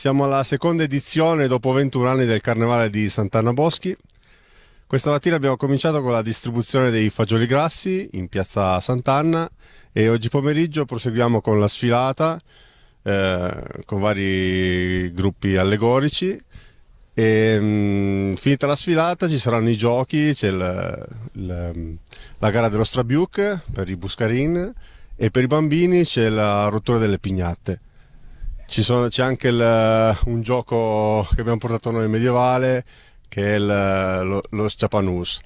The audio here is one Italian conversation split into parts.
Siamo alla seconda edizione dopo 21 anni del Carnevale di Sant'Anna Boschi. Questa mattina abbiamo cominciato con la distribuzione dei fagioli grassi in piazza Sant'Anna e oggi pomeriggio proseguiamo con la sfilata eh, con vari gruppi allegorici. E, mh, mm, finita la sfilata ci saranno i giochi, c'è la gara dello Strabiuc per i Buscarin e per i bambini c'è la rottura delle pignatte sono, c'è anche il, eh, un gioco che abbiamo portato noi medievale che è il, eh, lo, lo Sciapanus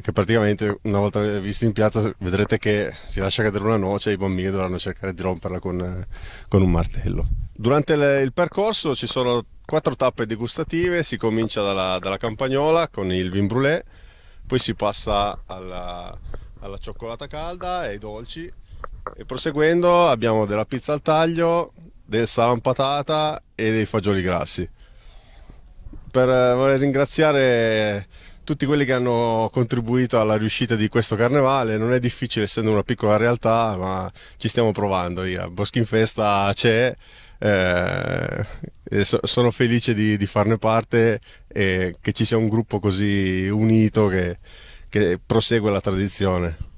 che praticamente una volta visti in piazza vedrete che si lascia cadere una noce e i bambini dovranno cercare di romperla con, eh, con un martello. Durante le, il percorso ci sono quattro tappe degustative, si comincia dalla, dalla campagnola con il vin brûlé, poi si passa alla, alla cioccolata calda e ai dolci e proseguendo abbiamo della pizza al taglio, del salam patata e dei fagioli grassi. Per, eh, vorrei ringraziare tutti quelli che hanno contribuito alla riuscita di questo carnevale, non è difficile essendo una piccola realtà, ma ci stiamo provando. Via. Boschin Festa c'è, eh, sono felice di, di, farne parte e che ci sia un gruppo così unito che, che prosegue la tradizione.